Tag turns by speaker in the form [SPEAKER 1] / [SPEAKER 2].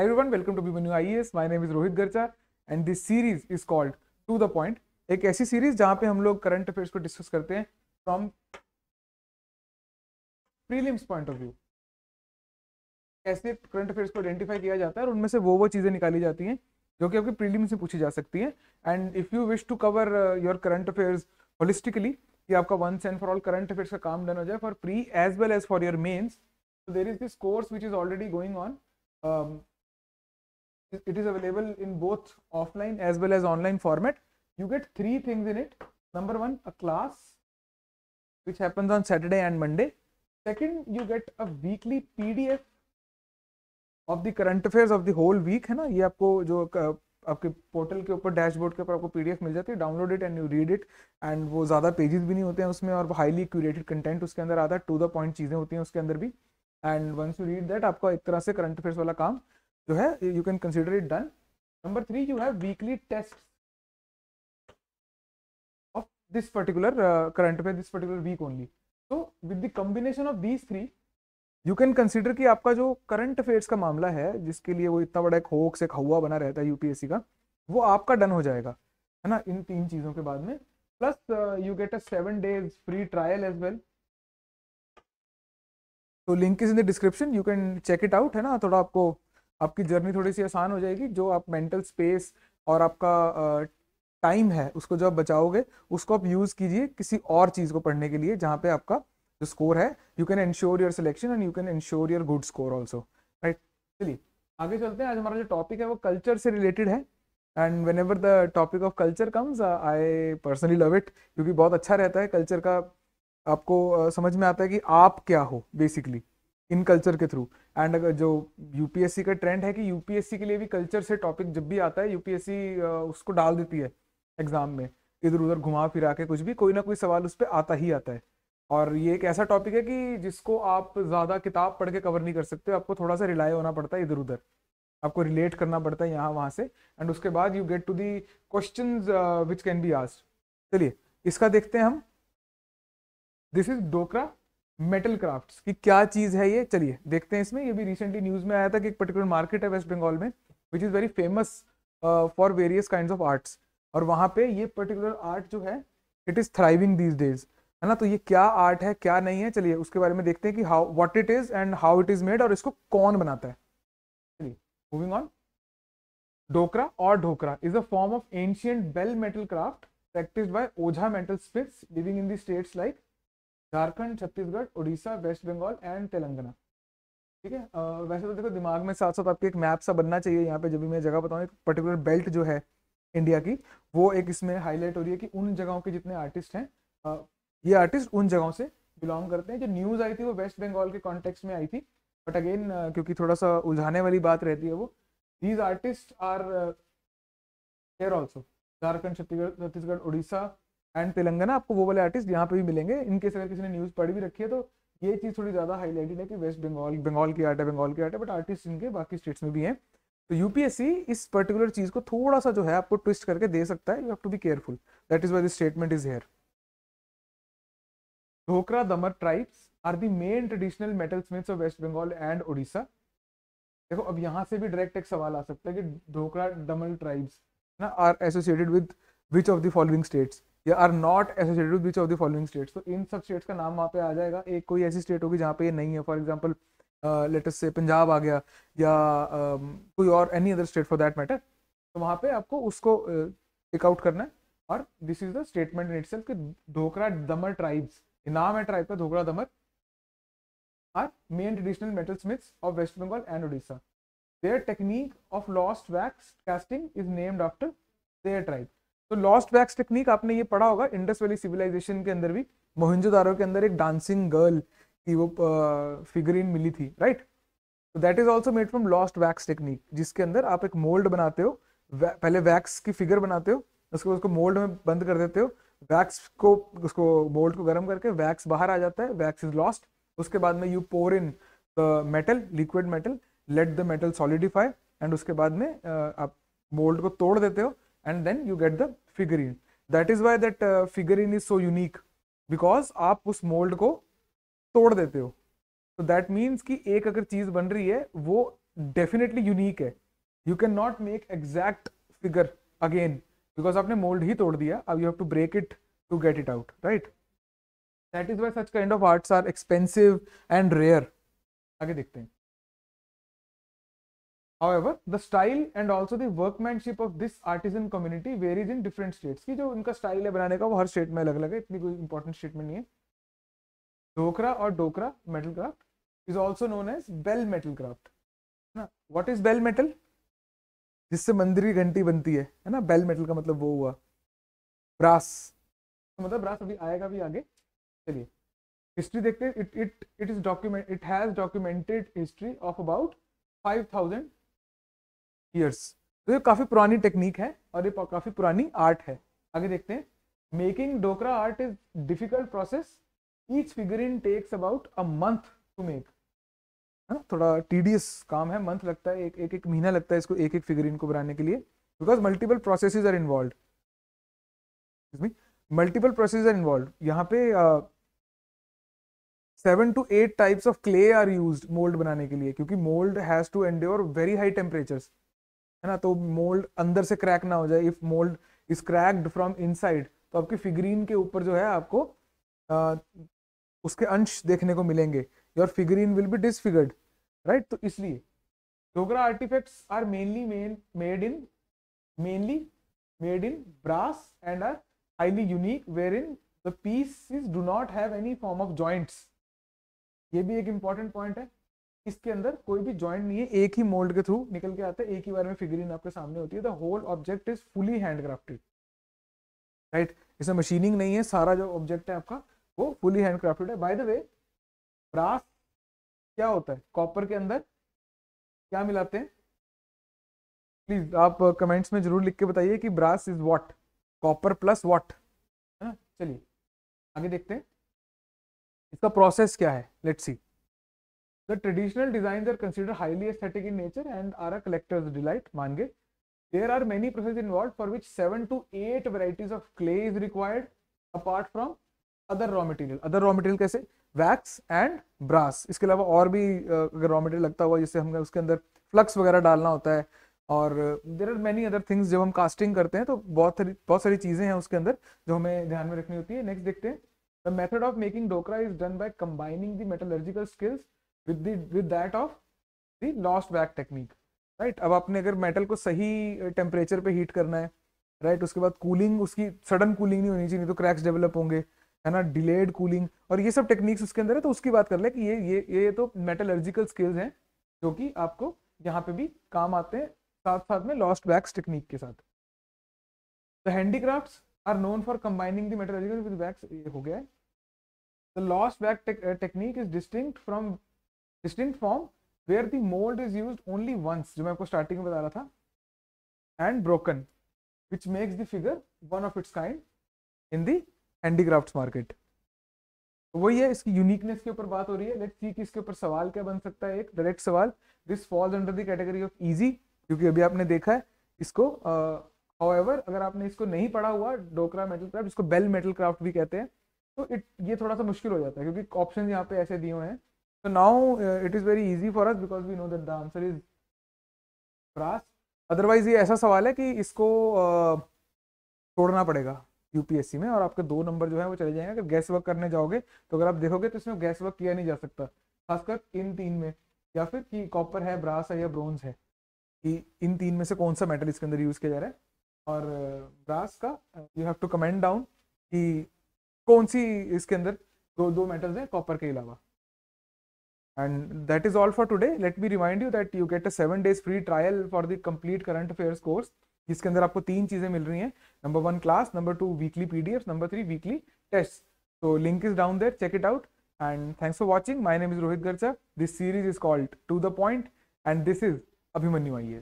[SPEAKER 1] Hi everyone, welcome to Bimanu IES. My name is Rohit Garcha and this series is called To the Point. एक ऐसी series जहां पे हम लोग current affairs को discuss करते हैं from prelims point of view कैसे करंट अफेयर्स को आइडेंटिफाई किया जाता है और उनमें से वो वो चीज़ें निकाली जाती हैं जो कि आपके प्रीलिम्स में पूछी जा सकती हैं and if you wish to cover your current affairs holistically कि आपका once and for all current affairs का काम डन हो जाए for pre as well as for your mains there is this course which is already going on it is available in both offline as well as online format you get three things in it number one a class which happens on saturday and monday second you get a weekly pdf of the current affairs of the whole week hai na ye aapko jo aapke portal ke upar dashboard ke upar aapko pdf mil jati hai download it and you read it and wo zyada pages bhi nahi hote hain usme aur highly curated content uske andar aata to the point cheeze hoti hain uske andar bhi and once you read that aapka ek tarah se current affairs wala kaam जो है you can consider it done number three you have weekly test of this particular current पे this particular week only तो with the combination of these three you can consider कि आपका जो current affairs का मामला है जिसके लिए वो इतना बड़ा एक होक्स एक हवा बना रहता है यूपीएससी का वो आपका डन हो जाएगा है ना इन तीन चीज़ों के बाद में plus you get a seven days free trial as well तो link is in the description you can check it out है ना थोड़ा आपको आपकी जर्नी थोड़ी सी आसान हो जाएगी जो आप मेंटल स्पेस और आपका टाइम है उसको जो आप बचाओगे उसको आप यूज़ कीजिए किसी और चीज़ को पढ़ने के लिए जहाँ पे आपका जो स्कोर है you can ensure your selection and you can ensure your good score also right चलिए आगे चलते हैं आज हमारा जो टॉपिक है वो कल्चर से रिलेटेड है and whenever the topic of culture comes I personally love it क्योंकि बहुत अच्छा रहता है कल्चर का आपको समझ में आता है कि आप क्या हो बेसिकली इन कल्चर के थ्रू एंड अगर जो यूपीएससी का ट्रेंड है कि यूपीएससी के लिए भी कल्चर से टॉपिक जब भी आता है यूपीएससी उसको डाल देती है एग्जाम में इधर उधर घुमा फिरा के कुछ भी कोई ना कोई सवाल उस पर आता ही आता है और ये एक ऐसा टॉपिक है कि जिसको आप ज़्यादा किताब पढ़ के कवर नहीं कर सकते आपको थोड़ा सा रिलाई होना पड़ता है इधर उधर आपको रिलेट करना पड़ता है यहाँ वहाँ से एंड उसके बाद you get to the question which can be asked चलिए इसका देखते हैं हम this is Dokra metal crafts की क्या चीज़ है ये चलिए देखते हैं इसमें ये भी रिसेंटली न्यूज़ में आया था कि एक पर्टिकुलर मार्केट है वेस्ट बंगाल में which is very famous for various kind of arts और वहां पे ये पर्टिकुलर आर्ट जो है it is thriving these days है ना तो ये क्या आर्ट है क्या नहीं है चलिए उसके बारे में देखते हैं कि how what it is and how it is made और इसको कौन बनाता है चलिए मूविंग ऑन डोकरा और Dhokra is a form of ancient bell metal craft practice by Ojha metal smiths living in the states like Jharkhand Chhattisgarh Orissa West Bengal and Telangana ठीक है वैसे तो देखो दिमाग में साथ साथ आपके एक मैप सा बनना चाहिए यहाँ पे जब भी मैं जगह बताऊँ एक पर्टिकुलर बेल्ट जो है इंडिया की वो एक इसमें हाईलाइट हो रही है कि उन जगहों के जितने आर्टिस्ट हैं ये आर्टिस्ट उन जगहों से बिलोंग करते हैं जो न्यूज़ आई थी वो वेस्ट बंगाल के कॉन्टेक्स्ट में आई थी बट अगेन क्योंकि थोड़ा सा उलझाने वाली बात रहती है वो these artist are there also Jharkhand Chhattisgarh Chhattisgarh Orissa and Telangana आपको वो वाले आर्टिस्ट यहाँ पे भी मिलेंगे इनकेस अगर किसी ने न्यूज़ पढ़ भी रखी है तो ये चीज़ थोड़ी ज़्यादा हाईलाइटेड है कि वेस्ट बंगाल बंगाल की आर्ट है बंगाल की आर्ट है बट आर्टिस्ट इनके बाकी स्टेट्स में भी हैं तो यूपीएससी इस पर्टिकुलर चीज़ को थोड़ा सा जो है आपको ट्विस्ट करके दे सकता है you have to be careful that is why this statement is here Damar tribes are are main traditional metal smiths of West Bengal and Orissa देखो अब यहाँ से भी डायरेक्ट एक सवाल आ सकता है कि ढोकरा दमर ट्राइब्स ना are associated with which of the following states या are not associated with which of the following states तो इन सब स्टेट्स का नाम वहाँ पे आ जाएगा एक कोई ऐसी स्टेट होगी जहाँ पे ये नहीं है फॉर एग्जाम्पल लेटेस्ट से पंजाब आ गया या uh, कोई और any other state for that matter तो वहाँ पे आपको उसको टेकआउट uh, करना है और this is the statement in itself कि धोकरा दमर ट्राइब्स नाम है ट्राइब का Dhokra Damar are main traditional metal smiths of West Bengal and Orissa their technique of lost wax casting is named after their tribe तो लॉस्ट वैक्स टेक्निक आपने ये पढ़ा होगा इंडस वैली सिविलाइजेशन के अंदर भी मोहनजोदारो के अंदर एक डांसिंग गर्ल की वो फिगरीन मिली थी राइट तो that is also made from lost wax technique जिसके अंदर आप एक मोल्ड बनाते हो वै, पहले वैक्स की फिगर बनाते हो उसके उसको मोल्ड में बंद कर देते हो वैक्स को उसको मोल्ड को गर्म करके वैक्स बाहर आ जाता है वैक्स इज लॉस्ट उसके बाद में you pour in the metal liquid metal let the metal solidify and उसके बाद में आप मोल्ड को तोड़ देते हो and then you get the figurine that is why that uh, figurine is so unique because आप उस मोल्ड को तोड़ देते हो तो दैट मीन्स कि एक अगर चीज बन रही है वो डेफिनेटली यूनिक है you can not make exact figure again because आपने मोल्ड ही तोड़ दिया अब you have to break it to get it out right that is why such kind of arts are expensive and rare आगे देखते हैं However, the style and also the workmanship of this artisan community varies in different states. की जो उनका style है बनाने का वो हर स्टेट में अलग अलग है इतनी कोई important statement नहीं है डोकरा और Dokra metal craft is also known as bell metal craft है ना वॉट इज बेल मेटल जिससे मंदिर की घंटी बनती है है ना बेल मेटल का मतलब वो हुआ ब्रास तो मतलब ब्रास अभी आएगा भी आगे चलिए हिस्ट्री देखते it it it is document it has documented history of about five thousand years तो ये काफ़ी पुरानी टेक्निक है और ये काफ़ी पुरानी आर्ट है आगे देखते हैं making Dokra art is difficult process each figure in takes about a month to make है ना थोड़ा टीडियस काम है मंथ लगता है एक एक, एक महीना लगता है इसको एक एक फिगरिन को बनाने के लिए because multiple process are involve multiple process are involve यहाँ पे seven to eight types of clay are use mould बनाने के लिए क्योंकि mould has to end very high temperatures है ना तो मोल्ड अंदर से क्रैक ना हो जाए if mould is cracked from inside तो आपकी फिगरीन के ऊपर जो है आपको आ, उसके अंश देखने को मिलेंगे your figurine will be disfigured right तो इसलिए Dokra artifacts are mainly main made in mainly made in brass and are highly unique wherein the piece do not have any form of joints ये भी एक important point है इसके अंदर कोई भी ज्वाइंट नहीं है एक ही मोल्ड के थ्रू निकल के आता है एक ही बार में फिगरिन आपके सामने होती है the whole object is fully handcrafted right इसमें मशीनिंग नहीं है सारा जो ऑब्जेक्ट है आपका वो फुली हैंड क्राफ्टेड है बाय द वे ब्रास क्या होता है कॉपर के अंदर क्या मिलाते हैं प्लीज आप कमेंट्स में जरूर लिख के बताइए कि brass is what copper plus what है ना चलिए आगे देखते हैं इसका प्रोसेस क्या है let's see The traditional designs are considered highly aesthetic in nature and are a collector's delight. Mange. There are many processes involved for which 7 to 8 varieties of clay is required apart from other raw material. Other raw material कैसे? Wax and brass इसके अलावा और भी अगर raw material लगता हुआ जिससे हमें उसके अंदर flux वगैरह डालना होता है और there are many other things जब हम कास्टिंग करते हैं तो बहुत सारी बहुत सारी चीज़ें हैं उसके अंदर जो हमें ध्यान में रखनी होती है नेक्स्ट देखते हैं the method of making Dokra is done by combining the metallurgical skills with with that of the lost बैक टेक्निक राइट अब आपने अगर मेटल को सही टेम्परेचर पे हीट करना है राइट right? उसके बाद कूलिंग उसकी सडन कूलिंग नहीं होनी चाहिए नहीं तो क्रैक्स डेवलप होंगे है ना डिलेड कूलिंग और ये सब टेक्निक्स उसके अंदर है तो उसकी बात कर ले कि ये ये ये तो मेटलर्जिकल स्किल्स हैं जो कि आपको यहाँ पे भी काम आते हैं साथ साथ में लॉस्ट बैक्स टेक्निक के साथ the handicraft are known for combining the metallurgical with ये हो गया है द लॉस्ट बैक technique is distinct from distinct form where the mould is use only once जो मैं आपको स्टार्टिंग में बता रहा था and broken which makes the figure one of its kind in the handicraft market वही है इसकी यूनिकनेस के ऊपर बात हो रही है लेट्स सी कि इसके ऊपर सवाल क्या बन सकता है एक डायरेक्ट सवाल this falls under the category of easy क्योंकि अभी आपने देखा है इसको हाउ uh, अगर आपने इसको नहीं पढ़ा हुआ डोकरा मेटल क्राफ्ट इसको बेल मेटल क्राफ्ट भी कहते हैं तो इट ये थोड़ा सा मुश्किल हो जाता है क्योंकि ऑप्शन यहाँ पे ऐसे दिए हुए हैं So now uh, it is very easy for us because we know that the answer is brass. Otherwise ये ऐसा सवाल है कि इसको uh, छोड़ना पड़ेगा यूपीएससी में और आपके दो नंबर जो है वो चले जाएंगे अगर गैस वर्क करने जाओगे तो अगर आप देखोगे तो इसमें गैस वर्क किया नहीं जा सकता खासकर इन तीन में या फिर कि कॉपर है ब्रास है या ब्रोंज है कि इन तीन में से कौन सा मेटल इसके अंदर यूज़ किया जा रहा है और ब्रास uh, का you have to comment down कि कौन सी इसके अंदर दो दो मेटल्स हैं कॉपर के अलावा And that is all for today. Let me remind you that you get a seven days free trial for the complete current affairs course जिसके अंदर आपको तीन चीज़ें मिल रही हैं number one class number two weekly P number three weekly test तो link is down there check it out and thanks for watching my name is Rohit Garcha this series is called to the point and this is Abhimanyu I